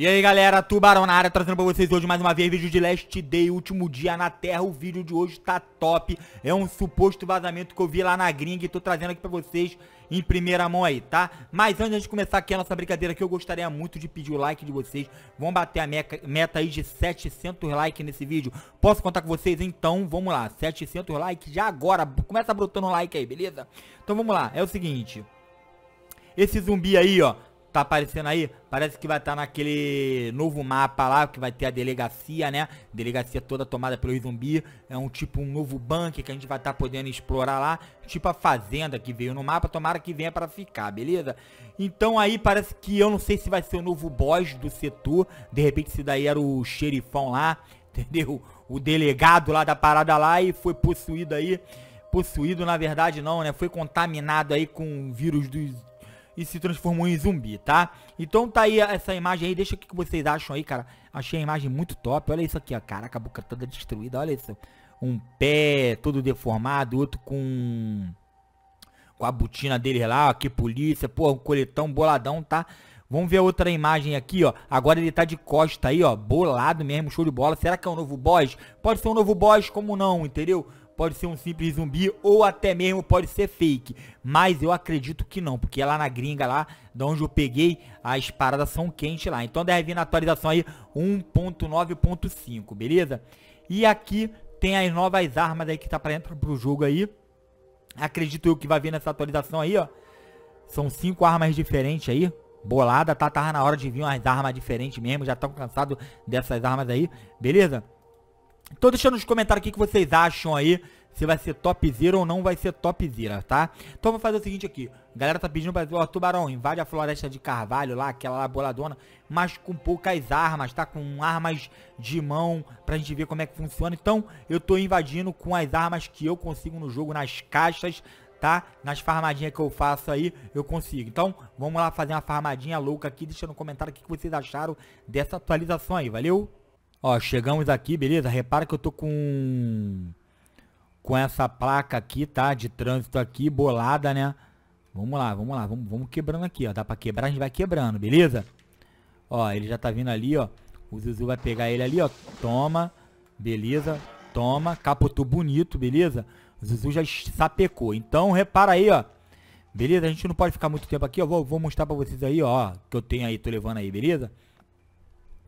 E aí galera, Tubarão na área, trazendo pra vocês hoje mais uma vez vídeo de Last Day, último dia na Terra, o vídeo de hoje tá top, é um suposto vazamento que eu vi lá na gringa e tô trazendo aqui pra vocês em primeira mão aí, tá? Mas antes de começar aqui a nossa brincadeira aqui, eu gostaria muito de pedir o like de vocês. Vamos bater a meta aí de 700 likes nesse vídeo. Posso contar com vocês? Então, vamos lá. 700 likes já agora. Começa brotando like aí, beleza? Então, vamos lá. É o seguinte. Esse zumbi aí, ó tá aparecendo aí, parece que vai estar tá naquele novo mapa lá, que vai ter a delegacia, né? Delegacia toda tomada pelo zumbi. É um tipo um novo bunker que a gente vai estar tá podendo explorar lá. Tipo a fazenda que veio no mapa, tomara que venha para ficar, beleza? Então aí parece que eu não sei se vai ser o novo boss do setor. De repente se daí era o xerifão lá, entendeu? O delegado lá da parada lá e foi possuído aí. Possuído, na verdade, não, né? Foi contaminado aí com o vírus dos e se transformou em zumbi, tá? Então tá aí essa imagem aí, deixa o que vocês acham aí, cara. Achei a imagem muito top, olha isso aqui, ó. Caraca, a boca toda destruída, olha isso. Um pé todo deformado, outro com... Com a botina dele lá, ó, que polícia, pô, um coletão boladão, tá? Vamos ver outra imagem aqui, ó. Agora ele tá de costa aí, ó. Bolado mesmo, show de bola. Será que é um novo boss? Pode ser um novo boss, como não, entendeu? pode ser um simples zumbi ou até mesmo pode ser fake. Mas eu acredito que não, porque lá na gringa lá, de onde eu peguei, as paradas são quentes lá. Então deve vir na atualização aí 1.9.5, beleza? E aqui tem as novas armas aí que tá pra entrar pro jogo aí. Acredito eu que vai vir nessa atualização aí, ó. São cinco armas diferentes aí. Bolada, tá? Tava na hora de vir umas armas diferentes mesmo. Já tão cansado dessas armas aí. Beleza? Tô então deixando nos comentários o que, vocês acham aí. Se vai ser topzera ou não vai ser topzera, tá? Então vou fazer o seguinte aqui. A galera tá pedindo pra... Ó, Tubarão, invade a floresta de carvalho lá, aquela lá boladona. Mas com poucas armas, tá? Com armas de mão pra gente ver como é que funciona. Então eu tô invadindo com as armas que eu consigo no jogo, nas caixas tá? Nas farmadinhas que eu faço aí, eu consigo. Então, vamos lá fazer uma farmadinha louca aqui. Deixa no comentário o que vocês acharam dessa atualização aí, valeu? Ó, chegamos aqui, beleza? Repara que eu tô com com essa placa aqui, tá? De trânsito aqui, bolada, né? Vamos lá, vamos lá, vamos, vamos quebrando aqui, ó. Dá pra quebrar, a gente vai quebrando, beleza? Ó, ele já tá vindo ali, ó. O Zuzu vai pegar ele ali, ó. Toma, beleza? Toma, capotou bonito, beleza? O Zuzu já sapecou. Então, repara aí, ó. Beleza? A gente não pode ficar muito tempo aqui, ó. Vou, vou mostrar pra vocês aí, ó. Que eu tenho aí, tô levando aí, Beleza?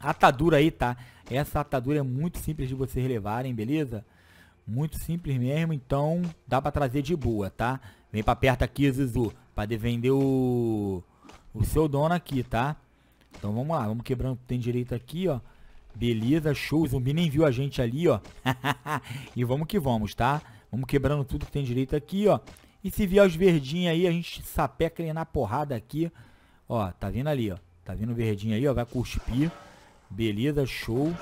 Atadura aí, tá? Essa atadura é muito simples de vocês relevarem, beleza? Muito simples mesmo, então dá pra trazer de boa, tá? Vem pra perto aqui, Zizu, pra defender o, o seu dono aqui, tá? Então vamos lá, vamos quebrando o que tem direito aqui, ó. Beleza, show, o zumbi nem viu a gente ali, ó. e vamos que vamos, tá? Vamos quebrando tudo que tem direito aqui, ó. E se vier os verdinhos aí, a gente sapeca ele na porrada aqui. Ó, tá vindo ali, ó. Tá vindo o verdinho aí, ó, vai cuspir. Beleza, show.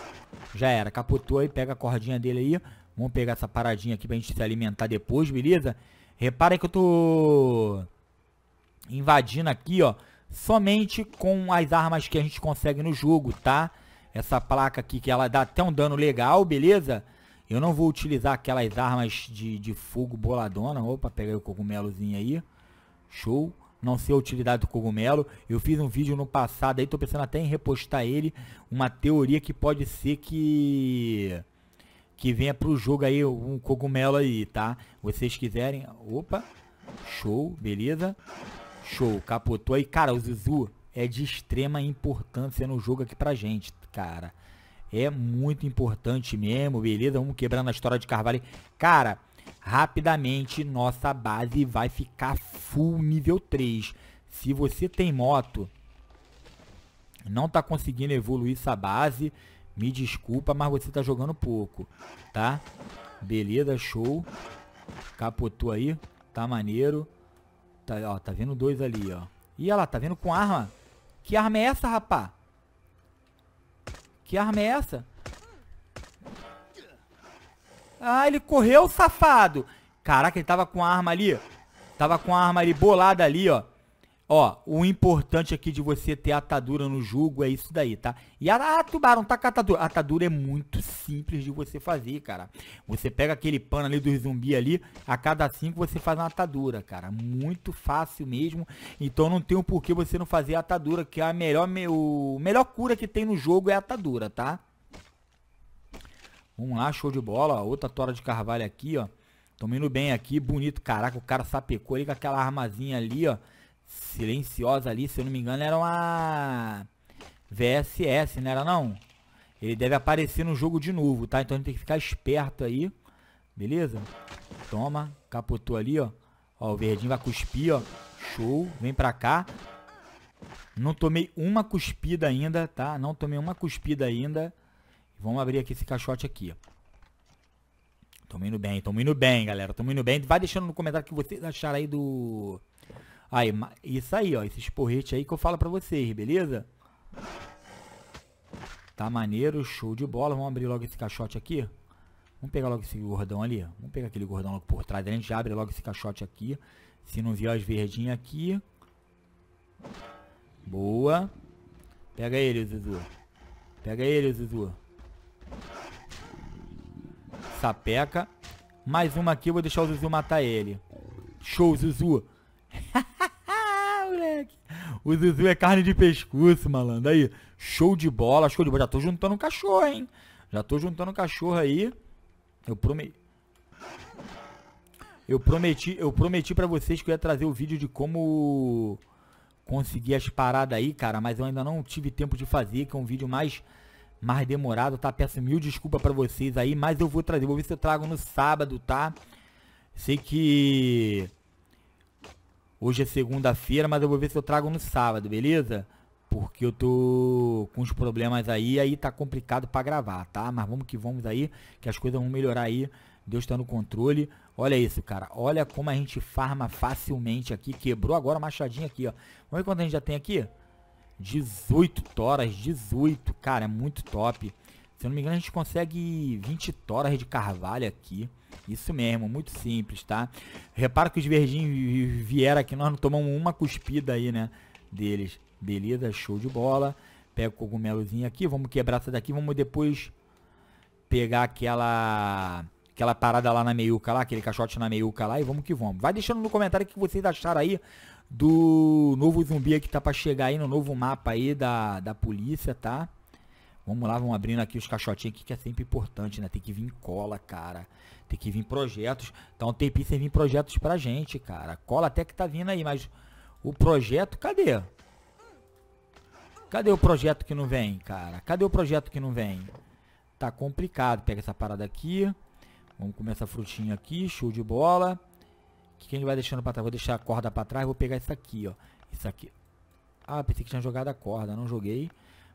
Já era, capotou aí, pega a cordinha dele aí. Vamos pegar essa paradinha aqui pra gente se alimentar depois, beleza? Reparem que eu tô invadindo aqui, ó, somente com as armas que a gente consegue no jogo, tá? Essa placa aqui que ela dá até um dano legal, beleza? Eu não vou utilizar aquelas armas de, de fogo boladona. Opa, peguei o cogumelozinho aí. Show não ser a utilidade do cogumelo. Eu fiz um vídeo no passado aí, tô pensando até em repostar ele, uma teoria que pode ser que que venha pro jogo aí um cogumelo aí, tá? Vocês quiserem. Opa. Show, beleza? Show, capotou aí. Cara, o Zizu é de extrema importância no jogo aqui pra gente, cara. É muito importante mesmo, beleza? Vamos quebrando a história de Carvalho. Cara, rapidamente nossa base vai ficar full nível 3. Se você tem moto, não tá conseguindo evoluir essa base, me desculpa, mas você tá jogando pouco, tá? Beleza, show. Capotou aí, tá maneiro. Tá, ó, tá vendo dois ali, ó. Ih, olha lá, tá vendo com arma? Que arma é essa, rapá? Que arma é essa? Ah, ele correu, safado. Caraca, ele tava com a arma ali. Tava com a arma ali bolada ali, ó. Ó, o importante aqui de você ter atadura no jogo é isso daí, tá? E a, ah, tubarão, tá com a atadura. atadura é muito simples de você fazer, cara. Você pega aquele pano ali do zumbi ali, a cada cinco você faz uma atadura, cara. Muito fácil mesmo. Então não tem o um porquê você não fazer atadura, que é a melhor, meu, melhor cura que tem no jogo é atadura, tá? Vamos lá, show de bola. outra tora de carvalho aqui, ó. Tomando indo bem aqui, bonito. Caraca, o cara sapecou ali com aquela armazinha ali, ó. Silenciosa ali, se eu não me engano, era uma VSS, não era não? Ele deve aparecer no jogo de novo, tá? Então a gente tem que ficar esperto aí. Beleza? Toma, capotou ali, ó. Ó, o verdinho vai cuspir, ó. Show, vem pra cá. Não tomei uma cuspida ainda, tá? Não tomei uma cuspida ainda. Vamos abrir aqui esse caixote aqui, tô Tamo indo bem, tamo indo bem, galera. Tamo indo bem. Vai deixando no comentário o que vocês acharam aí do... Aí, isso aí, ó. esses porretes aí que eu falo pra vocês, beleza? Tá maneiro, show de bola. Vamos abrir logo esse caixote aqui. Vamos pegar logo esse gordão ali. Vamos pegar aquele gordão logo por trás. A gente abre logo esse caixote aqui. Se não vier as verdinhas aqui. Boa. Pega ele, Zuzu. Pega ele, Zuzu sapeca. Mais uma aqui, eu vou deixar o Zuzu matar ele. Show, Zuzu. moleque. O Zuzu é carne de pescoço, malandro. Aí, show de bola, show de bola. Já tô juntando um cachorro, hein? Já tô juntando um cachorro aí. Eu prometi... Eu prometi, eu prometi pra vocês que eu ia trazer o vídeo de como conseguir as paradas aí, cara. Mas eu ainda não tive tempo de fazer, que é um vídeo mais mais demorado, tá? Peço mil desculpa para vocês aí, mas eu vou trazer, vou ver se eu trago no sábado, tá? Sei que hoje é segunda-feira, mas eu vou ver se eu trago no sábado, beleza? Porque eu tô com uns problemas aí, aí tá complicado para gravar, tá? Mas vamos que vamos aí, que as coisas vão melhorar aí. Deus tá no controle. Olha isso, cara. Olha como a gente farma facilmente aqui. Quebrou agora a machadinha aqui, ó. Vamos ver quanto a gente já tem aqui? 18 toras, 18. Cara, é muito top. Se eu não me engano, a gente consegue 20 toras de carvalho aqui. Isso mesmo, muito simples, tá? Repara que os verdinhos vieram aqui, nós não tomamos uma cuspida aí, né? Deles. Beleza, show de bola. Pega o cogumelozinho aqui, vamos quebrar essa daqui, vamos depois pegar aquela aquela parada lá na meiuca lá, aquele caixote na meiuca lá e vamos que vamos. Vai deixando no comentário o que vocês acharam aí do novo zumbi que tá para chegar aí no novo mapa aí da, da polícia, tá? Vamos lá, vamos abrindo aqui os caixotinhos aqui, que é sempre importante, né? Tem que vir cola, cara. Tem que vir projetos. Então tem que vir projetos pra gente, cara. Cola até que tá vindo aí, mas o projeto, cadê? Cadê o projeto que não vem, cara? Cadê o projeto que não vem? Tá complicado. Pega essa parada aqui. Vamos comer essa frutinha aqui, show de bola que quem vai deixando pra trás, vou deixar a corda pra trás, vou pegar isso aqui, ó, isso aqui. Ah, pensei que tinha jogado a corda, não joguei.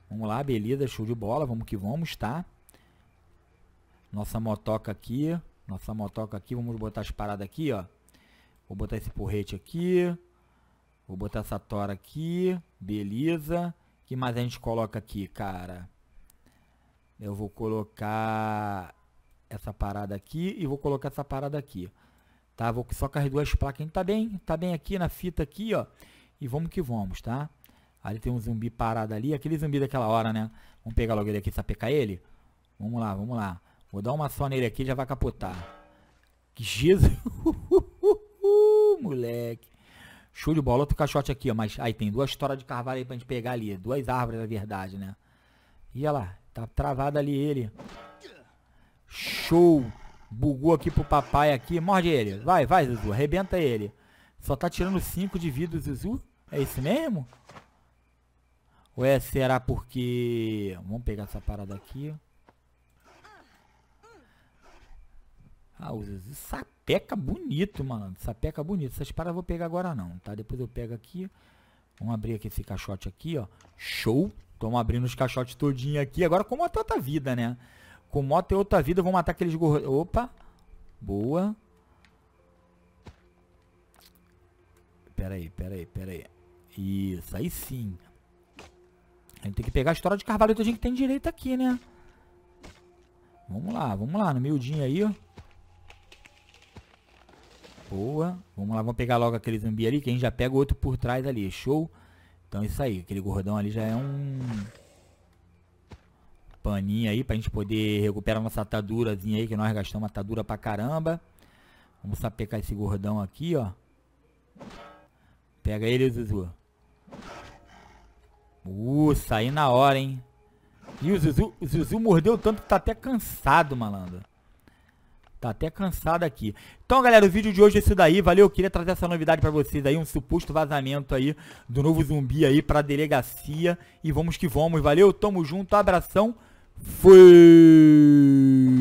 Vamos lá, beleza, show de bola, vamos que vamos, tá? Nossa motoca aqui, nossa motoca aqui, vamos botar as paradas aqui, ó. Vou botar esse porrete aqui, vou botar essa tora aqui, beleza. que mais a gente coloca aqui, cara? Eu vou colocar essa parada aqui e vou colocar essa parada aqui tá? Vou só carregar as duas plaquinhas, tá bem, tá bem aqui na fita aqui, ó, e vamos que vamos, tá? Ali tem um zumbi parado ali, aquele zumbi daquela hora, né? Vamos pegar logo ele aqui, sapecar ele? Vamos lá, vamos lá. Vou dar uma só nele aqui, já vai capotar. que Jesus, moleque. Show de bola, outro caixote aqui, ó, mas aí tem duas toras de carvalho aí pra gente pegar ali, duas árvores, na verdade, né? E olha lá, tá travado ali ele. Show! Bugou aqui pro papai aqui. Morde ele. Vai, vai, Zuzu. Arrebenta ele. Só tá tirando 5 de vida Zuzu? É isso mesmo? Ou é, será porque... Vamos pegar essa parada aqui. Ah, o Zuzu sapeca bonito, mano. Sapeca bonito. Essas paradas eu vou pegar agora não, tá? Depois eu pego aqui. Vamos abrir aqui esse caixote aqui, ó. Show. Tô abrindo os caixotes todinho aqui. Agora como a tanta vida, né? Com moto é outra vida, vou matar aqueles gorros. Opa. Boa. Pera aí, pera aí, pera aí. Isso, aí sim. A gente tem que pegar a história de carvalho que a gente tem direito aqui, né? Vamos lá, vamos lá, no miudinho aí, ó. Boa. Vamos lá, vamos pegar logo aquele zumbi ali, que a gente já pega o outro por trás ali. Show. Então é isso aí, aquele gordão ali já é um paninha aí pra gente poder recuperar nossa atadurazinha aí, que nós gastamos atadura pra caramba. Vamos sapecar esse gordão aqui, ó. Pega ele, Zuzu. Uh, saí na hora, hein. E o Zuzu, o Zuzu mordeu tanto que tá até cansado, malandro. Tá até cansado aqui. Então, galera, o vídeo de hoje é isso daí. Valeu, eu queria trazer essa novidade pra vocês aí. Um suposto vazamento aí do novo zumbi aí pra delegacia. E vamos que vamos, valeu? Tamo junto, abração. Free.